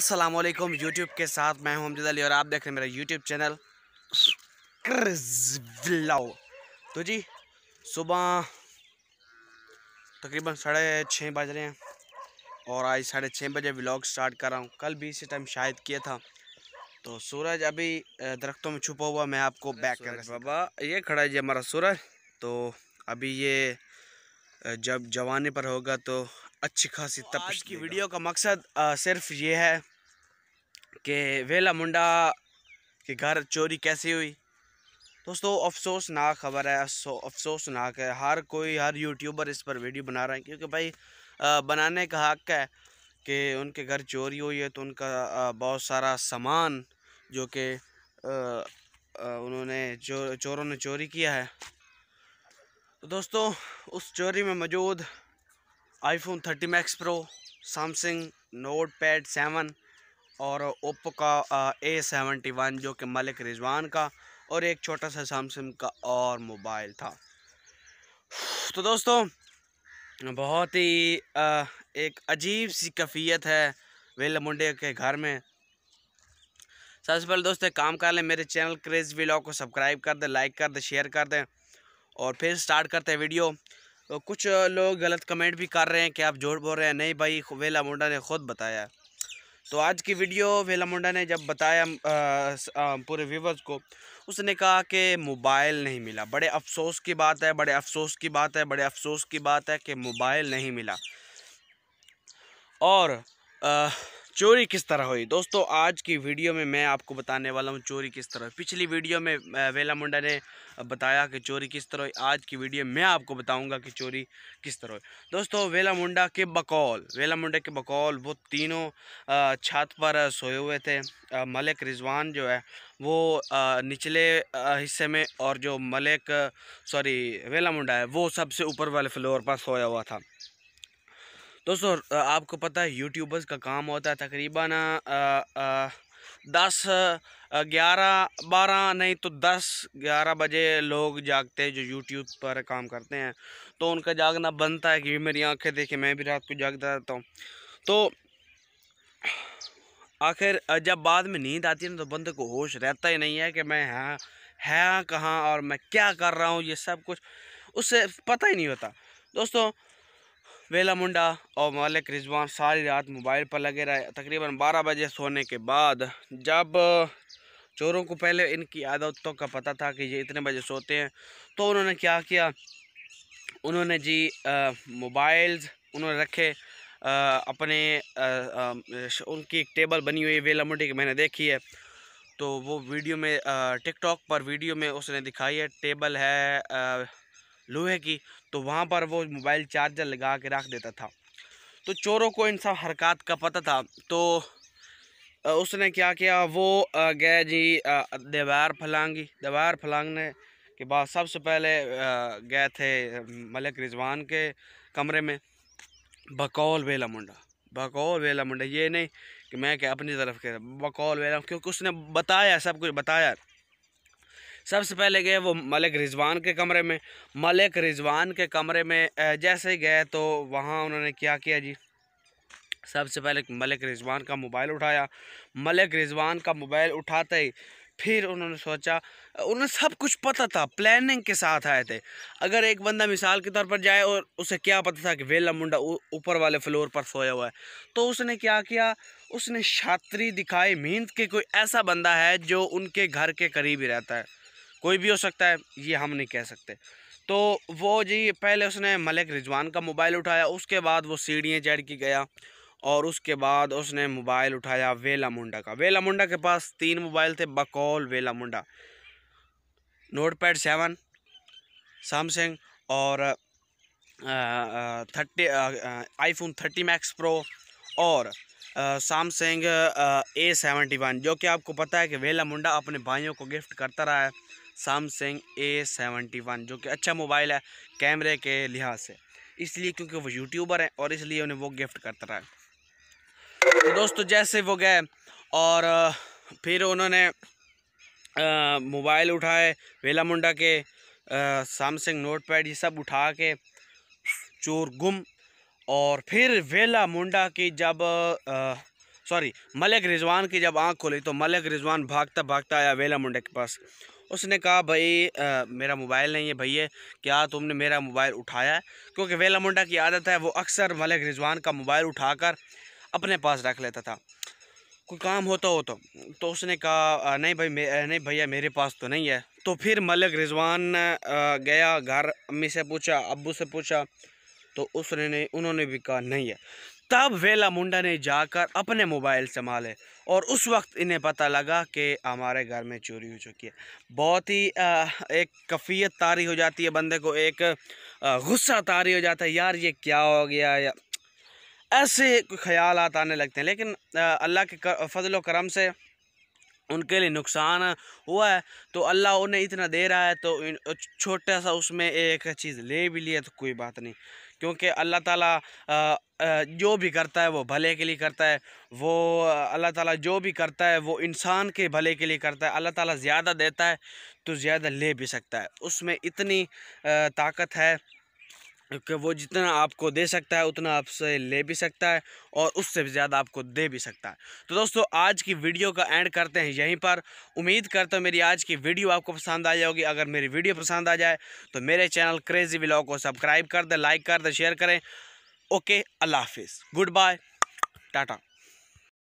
Aslam YouTube YouTube के साथ मैं हूं अमजद अली और आप देख रहे हैं मेरा यूट्यूब चैनल व्लॉग तो जी सुबह तकरीबन साढ़े छः बज रहे हैं और आज साढ़े छः बजे व्लॉग स्टार्ट कर रहा हूं कल भी इसी टाइम शायद किया था तो सूरज अभी दरख्तों में छुपा हुआ मैं आपको बैक कर बाबा ये खड़ा है जी हमारा सूरज तो अभी ये जब जवानी पर होगा तो अच्छी खासी तो तपश की वीडियो का मकसद आ, सिर्फ ये है कि वेला मुंडा के घर चोरी कैसे हुई दोस्तों अफसोसनाक खबर है अफसोसनाक है हर कोई हर यूट्यूबर इस पर वीडियो बना रहे हैं क्योंकि भाई बनाने का हक है कि उनके घर चोरी हुई है तो उनका बहुत सारा सामान जो कि उन्होंने जो चोरों ने चोरी किया है तो दोस्तों उस चोरी में मौजूद iPhone 30 max pro Samsung note pad seven और ओप्पो का ए सेवेंटी वन जो कि मलिक रिजवान का और एक छोटा सा सैमसंग का और मोबाइल था तो दोस्तों बहुत ही आ, एक अजीब सी कफ़ीत है वेल मुंडे के घर में सबसे पहले दोस्तों काम कर लें मेरे चैनल क्रेज़ व्लॉग को सब्सक्राइब कर दें लाइक कर दें शेयर कर दें और फिर स्टार्ट करते हैं वीडियो तो कुछ लोग गलत कमेंट भी कर रहे हैं कि आप झूठ बोल रहे हैं नहीं भाई वेला मुंडा ने खुद बताया तो आज की वीडियो वेला मुंडा ने जब बताया आ, आ, पूरे व्यूवर्स को उसने कहा कि मोबाइल नहीं मिला बड़े अफसोस की बात है बड़े अफसोस की बात है बड़े अफसोस की बात है कि मोबाइल नहीं मिला और आ, चोरी किस तरह हुई दोस्तों आज की वीडियो में मैं आपको बताने वाला हूँ चोरी किस तरह पिछली वीडियो में वेला मुंडा ने बताया कि चोरी किस तरह हुई आज की वीडियो में मैं आपको बताऊंगा कि चोरी किस तरह हुई दोस्तों वेला मुंडा के बकौल वेला मुंडा के बकौल वो तीनों छत पर सोए हुए थे मलिक रिजवान जो है वो निचले हिस्से में और जो मलिक सॉरी वेला मुंडा है वो सबसे ऊपर वाले फ्लोर पर सोया हुआ था दोस्तों आपको पता है यूट्यूबर्स का काम होता है तकरीबन दस ग्यारह बारह नहीं तो दस ग्यारह बजे लोग जागते हैं जो यूट्यूब पर काम करते हैं तो उनका जागना बनता है कि मेरी आंखें देखें मैं भी रात को जागता रहता हूँ तो आखिर जब बाद में नींद आती है ना तो बंदे को होश रहता ही नहीं है कि मैं हाँ है कहाँ और मैं क्या कर रहा हूँ ये सब कुछ उससे पता ही नहीं होता दोस्तों वेला मुंडा और मालिक रिजवान सारी रात मोबाइल पर लगे रहे तकरीबन 12 बजे सोने के बाद जब चोरों को पहले इनकी आदतों का पता था कि ये इतने बजे सोते हैं तो उन्होंने क्या किया उन्होंने जी मोबाइल्स उन्होंने रखे आ, अपने आ, आ, उनकी एक टेबल बनी हुई वेला मुंडी की मैंने देखी है तो वो वीडियो में टिकटॉक पर वीडियो में उसने दिखाई है टेबल है लोहे की तो वहाँ पर वो मोबाइल चार्जर लगा के रख देता था तो चोरों को इन सब हरकत का पता था तो उसने क्या किया वो गए जी दीवार फलांगी दीवार फलांगने के बाद सबसे पहले गए थे मलिक रिजवान के कमरे में बकौल वेला मुंडा बकौल वेला मुंडा ये नहीं कि मैं क्या अपनी तरफ के बकौल वेला क्योंकि उसने बताया सब कुछ बताया सबसे पहले गए वो मलिक रिजवान के कमरे में मलिक रिजवान के कमरे में जैसे ही गए तो वहाँ उन्होंने क्या किया जी सबसे पहले मलिक रिजवान का मोबाइल उठाया मलिक रिजवान का मोबाइल उठाते ही फिर उन्होंने सोचा उन्हें सब कुछ पता था प्लानिंग के साथ आए थे अगर एक बंदा मिसाल के तौर पर जाए और उसे क्या पता था कि वेला मुंडा ऊपर वाले फ्लोर पर सोया हुआ है तो उसने क्या किया उसने छात्री दिखाई मींद के कोई ऐसा बंदा है जो उनके घर के करीब ही रहता है कोई भी हो सकता है ये हम नहीं कह सकते तो वो जी पहले उसने मलिक रिजवान का मोबाइल उठाया उसके बाद वो सीढ़ियाँ चढ़ के गया और उसके बाद उसने मोबाइल उठाया वेला मुंडा का वेला मुंडा के पास तीन मोबाइल थे बकौल वेला मुंडा नोट पैड सेवन सैमसंग और thirty iPhone thirty max pro और सैमसंग ए सेवेंटी वन जो कि आपको पता है कि वेला मुंडा अपने भाइयों को गिफ्ट करता रहा है सैमसंग ए सेवेंटी वन जो कि अच्छा मोबाइल है कैमरे के लिहाज से इसलिए क्योंकि वो यूट्यूबर हैं और इसलिए उन्हें वो गिफ्ट करता रहा तो दोस्तों जैसे वो गए और फिर उन्होंने मोबाइल उठाए वेला मुंडा के सैमसंग नोट पैड ये सब उठा के चोर गुम और फिर वेला मुंडा की जब सॉरी मलिक रिजवान की जब आंख खोली तो मलिक रिजवान भागता भागता आया वेला मुंडा के पास उसने कहा भाई आ, मेरा मोबाइल नहीं है भैया क्या तुमने मेरा मोबाइल उठाया है क्योंकि वेला मुंडा की आदत है वो अक्सर मलिक रिजवान का मोबाइल उठाकर अपने पास रख लेता था कोई काम होता हो तो तो उसने कहा नहीं भाई नहीं भैया मेरे पास तो नहीं है तो फिर मलिक रिजवान गया घर अम्मी से पूछा अबू से पूछा तो उसने उन्होंने भी कहा नहीं है तब वेला मुंडा ने जाकर अपने मोबाइल संभाले और उस वक्त इन्हें पता लगा कि हमारे घर में चोरी हो चुकी है बहुत ही आ, एक कफ़ीत तारी हो जाती है बंदे को एक गुस्सा तारी हो जाता है यार ये क्या हो गया या ऐसे ख्याल आने लगते हैं लेकिन अल्लाह के फजल करम से उनके लिए नुकसान हुआ है तो अल्लाह उन्हें इतना दे रहा है तो छोटा सा उसमें एक चीज़ ले भी लिया तो कोई बात नहीं क्योंकि अल्लाह ताला जो भी करता है वो भले के लिए करता है वो अल्लाह ताला जो भी करता है वो इंसान के भले के लिए करता है अल्लाह ताला ज़्यादा देता है तो ज़्यादा ले भी सकता है उसमें इतनी ताकत है कि वो जितना आपको दे सकता है उतना आपसे ले भी सकता है और उससे भी ज़्यादा आपको दे भी सकता है तो दोस्तों आज की वीडियो का एंड करते हैं यहीं पर उम्मीद करता हूँ मेरी आज की वीडियो आपको पसंद आ जाएगी अगर मेरी वीडियो पसंद आ जाए तो मेरे चैनल क्रेजी ब्लॉग को सब्सक्राइब कर दें लाइक कर दें शेयर करें ओके अल्लाह हाफिज़ गुड बाय टाटा